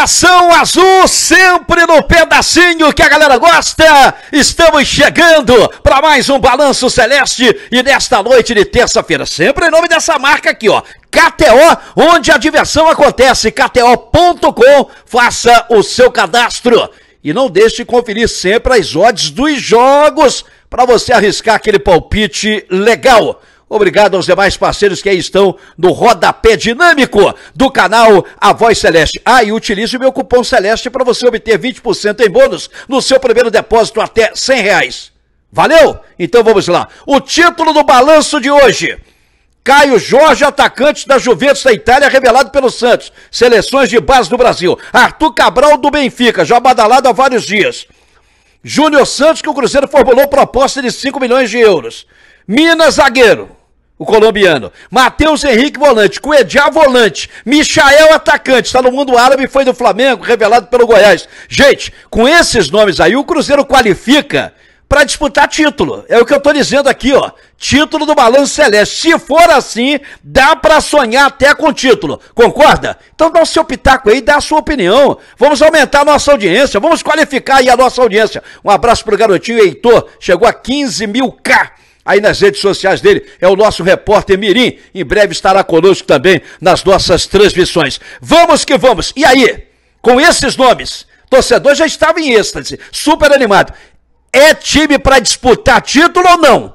Coração Azul, sempre no pedacinho que a galera gosta. Estamos chegando para mais um Balanço Celeste e nesta noite de terça-feira, sempre em nome dessa marca aqui, ó. KTO, onde a diversão acontece. KTO.com, faça o seu cadastro. E não deixe de conferir sempre as odds dos jogos para você arriscar aquele palpite legal. Obrigado aos demais parceiros que aí estão no rodapé dinâmico do canal A Voz Celeste. Ah, e utilize o meu cupom Celeste para você obter 20% em bônus no seu primeiro depósito até 100 reais. Valeu? Então vamos lá. O título do balanço de hoje. Caio Jorge, atacante da Juventus da Itália, revelado pelo Santos. Seleções de base do Brasil. Arthur Cabral do Benfica, já badalado há vários dias. Júnior Santos, que o Cruzeiro formulou proposta de 5 milhões de euros. Minas, zagueiro o colombiano. Matheus Henrique, volante. Coediá, volante. Michael, atacante. Está no mundo árabe, foi do Flamengo, revelado pelo Goiás. Gente, com esses nomes aí, o Cruzeiro qualifica para disputar título. É o que eu estou dizendo aqui, ó. Título do Balanço Celeste. Se for assim, dá para sonhar até com título. Concorda? Então dá o seu pitaco aí, dá a sua opinião. Vamos aumentar a nossa audiência, vamos qualificar aí a nossa audiência. Um abraço pro garotinho Heitor, chegou a 15 mil K aí nas redes sociais dele. É o nosso repórter Mirim. Em breve estará conosco também nas nossas transmissões. Vamos que vamos. E aí, com esses nomes, torcedor já estava em êxtase, super animado. É time para disputar título ou não?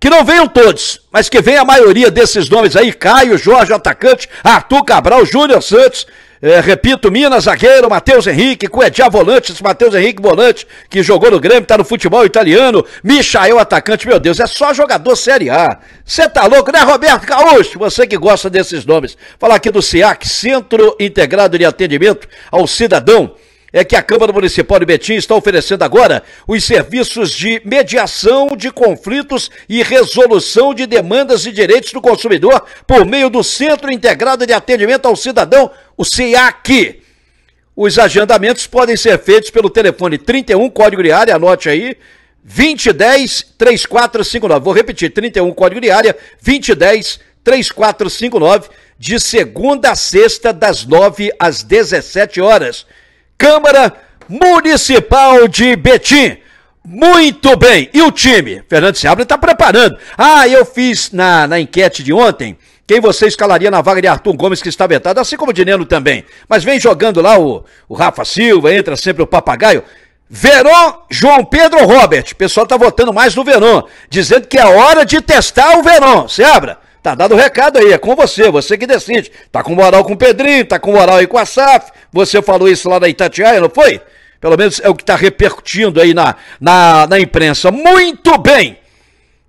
Que não venham todos, mas que venha a maioria desses nomes aí: Caio, Jorge, atacante, Arthur Cabral, Júnior Santos. É, repito, Minas, zagueiro, Matheus Henrique, Cuejá, volante, esse Matheus Henrique, volante, que jogou no Grêmio, tá no futebol italiano, Michael, atacante, meu Deus, é só jogador Série A. Você tá louco, né, Roberto Gaúcho? Você que gosta desses nomes. Falar aqui do SEAC, Centro Integrado de Atendimento ao Cidadão é que a Câmara Municipal de Betim está oferecendo agora os serviços de mediação de conflitos e resolução de demandas e direitos do consumidor por meio do Centro Integrado de Atendimento ao Cidadão, o CIAC. Os agendamentos podem ser feitos pelo telefone 31, código de área, anote aí, 2010 3459. Vou repetir, 31, código de área, 2010 3459, de segunda a sexta, das 9 às 17 horas. Câmara Municipal de Betim. Muito bem. E o time? Fernando Seabra está preparando. Ah, eu fiz na, na enquete de ontem quem você escalaria na vaga de Arthur Gomes, que está vetado, assim como o Dineno também. Mas vem jogando lá o, o Rafa Silva, entra sempre o Papagaio. Verón, João Pedro Robert. O pessoal tá votando mais no Verón, dizendo que é hora de testar o Verón. Seabra, tá dado o recado aí, é com você, você que decide. Tá com moral com o Pedrinho, tá com moral aí com a SAF, você falou isso lá na Itatiaia, não foi? Pelo menos é o que está repercutindo aí na, na, na imprensa. Muito bem!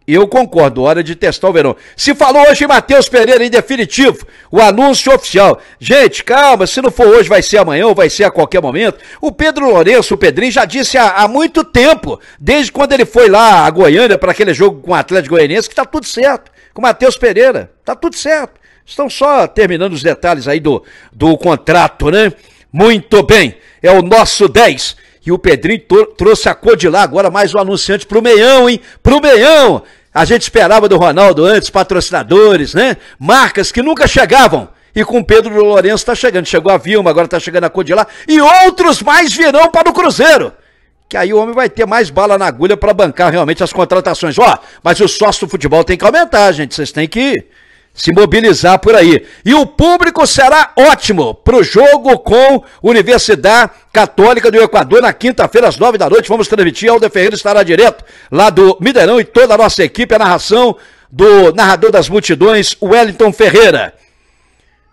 Eu concordo, hora de testar o verão. Se falou hoje em Matheus Pereira em definitivo, o anúncio oficial. Gente, calma, se não for hoje, vai ser amanhã ou vai ser a qualquer momento. O Pedro Lourenço, o Pedrinho, já disse há, há muito tempo, desde quando ele foi lá a Goiânia para aquele jogo com o Atlético Goianiense, que está tudo certo. Com o Matheus Pereira, Está tudo certo. Estão só terminando os detalhes aí do, do contrato, né? Muito bem, é o nosso 10. E o Pedrinho trouxe a cor de lá agora mais um anunciante pro meião, hein? Pro meião! A gente esperava do Ronaldo antes, patrocinadores, né? Marcas que nunca chegavam. E com Pedro Lourenço está chegando. Chegou a Vilma, agora está chegando a cor de lá. E outros mais virão para o Cruzeiro que aí o homem vai ter mais bala na agulha para bancar realmente as contratações. Ó, mas o sócio do futebol tem que aumentar, gente. Vocês têm que se mobilizar por aí. E o público será ótimo para o jogo com Universidade Católica do Equador na quinta-feira às nove da noite. Vamos transmitir. Aldo Ferreira estará direto lá do Mineirão e toda a nossa equipe, a narração do narrador das multidões, Wellington Ferreira.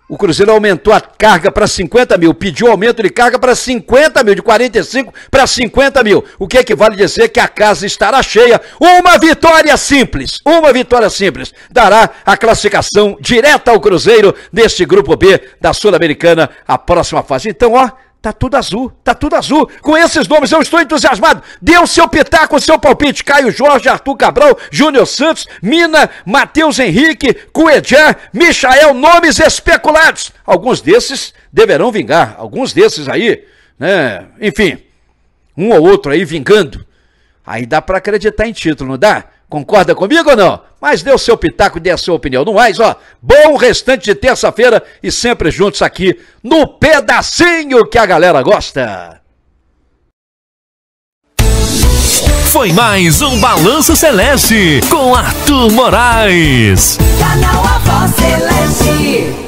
O Cruzeiro aumentou a carga para 50 mil, pediu aumento de carga para 50 mil, de 45 para 50 mil. O que equivale é dizer que a casa estará cheia. Uma vitória simples, uma vitória simples. Dará a classificação direta ao Cruzeiro neste grupo B da Sul-Americana, a próxima fase. Então, ó, Tá tudo azul, tá tudo azul. Com esses nomes eu estou entusiasmado. Dê o seu pitaco, o seu palpite. Caio Jorge, Arthur Cabral, Júnior Santos, Mina, Matheus Henrique, Cuejan, Michael, nomes especulados. Alguns desses deverão vingar, alguns desses aí, né? Enfim, um ou outro aí vingando. Aí dá para acreditar em título, não dá? Concorda comigo ou não? mas dê o seu pitaco, dê a sua opinião. No mais, ó, bom restante de terça-feira e sempre juntos aqui no pedacinho que a galera gosta. Foi mais um Balanço Celeste com Arthur Moraes. Canal Avó Celeste.